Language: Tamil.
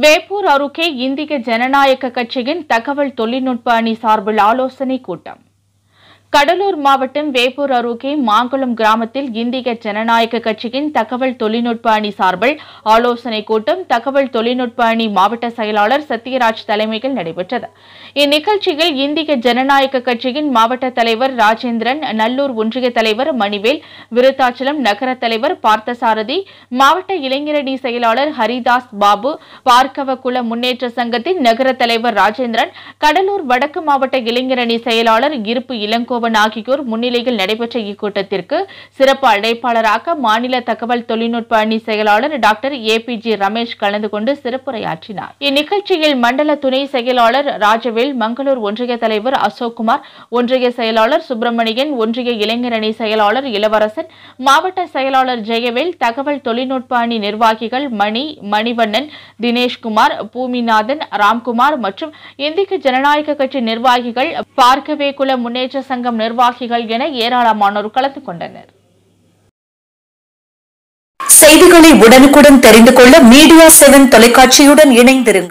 வேப்பூர் அருகே இந்திய ஜனநாயக கட்சியின் தகவல் தொழில்நுட்ப அணி சார்பில் ஆலோசனை கூட்டம் கடலூர் மாவட்டம் வேப்பூர் அருகே மாங்குளம் கிராமத்தில் இந்திய ஜனநாயக கட்சியின் தகவல் தொழில்நுட்ப அணி சார்பில் ஆலோசனைக் கூட்டம் தகவல் தொழில்நுட்ப அணி மாவட்ட செயலாளர் சத்யராஜ் தலைமையில் நடைபெற்றது இந்நிகழ்ச்சியில் இந்திய ஜனநாயக கட்சியின் மாவட்ட தலைவர் ராஜேந்திரன் நல்லூர் ஒன்றிய தலைவர் மணிவேல் விருத்தாச்சலம் நகர தலைவர் பார்த்தசாரதி மாவட்ட இளைஞரணி செயலாளர் ஹரிதாஸ் பாபு பார்க்கவ குல முன்னேற்ற சங்கத்தின் நகர தலைவர் ராஜேந்திரன் கடலூர் வடக்கு மாவட்ட இளைஞரணி செயலாளர் இருப்பு இளங்கோ இளங்கோவன் ஆகியோர் முன்னிலையில் நடைபெற்ற இக்கூட்டத்திற்கு சிறப்பு அழைப்பாளராக மாநில தகவல் தொழில்நுட்ப அணி செயலாளர் doctor A P G Ramesh கலந்து கொண்டு சிறப்புரையாற்றினார் இந்நிகழ்ச்சியில் மண்டல துணை செயலாளர் ராஜவேல் மங்களூர் ஒன்றிய தலைவர் அசோக்குமார் ஒன்றிய செயலாளர் சுப்பிரமணியன் ஒன்றிய இளைஞர் அணி செயலாளர் இளவரசன் மாவட்ட செயலாளர் ஜெயவேல் தகவல் தொழில்நுட்ப அணி நிர்வாகிகள் மணி மணிவண்ணன் தினேஷ்குமார் பூமிநாதன் ராம்குமார் மற்றும் இந்திய ஜனநாயக கட்சி நிர்வாகிகள் பார்க்கவே குல முன்னேற்ற சங்கம் நிர்வாகிகள் என ஏராளமானோர் கலந்து கொண்டனர் செய்திகளை உடனுக்குடன் தெரிந்து கொள்ள மீடியா செவன் தொலைக்காட்சியுடன் இணைந்திருங்கள்